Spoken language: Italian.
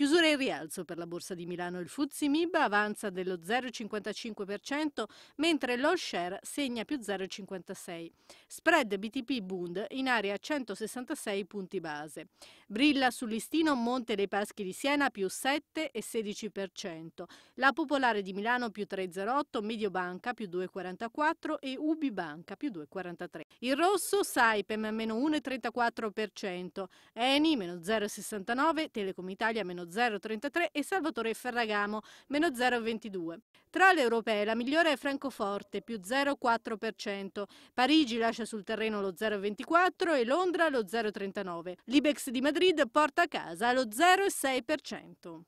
Güzel in rialzo per la Borsa di Milano. Il Fuzzi MIB avanza dello 0,55%, mentre lo share segna più 0,56. Spread BTP Bund in area 166 punti base. Brilla sul listino Monte dei Paschi di Siena più 7,16%. La Popolare di Milano più 3,08, Mediobanca più 2,44 e Ubibanca più 2,43. Il rosso Saipem meno 1,34%, Eni meno 0,69, Telecom Italia meno 0,38%, 0,33 e Salvatore Ferragamo, meno 0,22. Tra le europee la migliore è Francoforte, più 0,4%, Parigi lascia sul terreno lo 0,24 e Londra lo 0,39. L'Ibex di Madrid porta a casa lo 0,6%.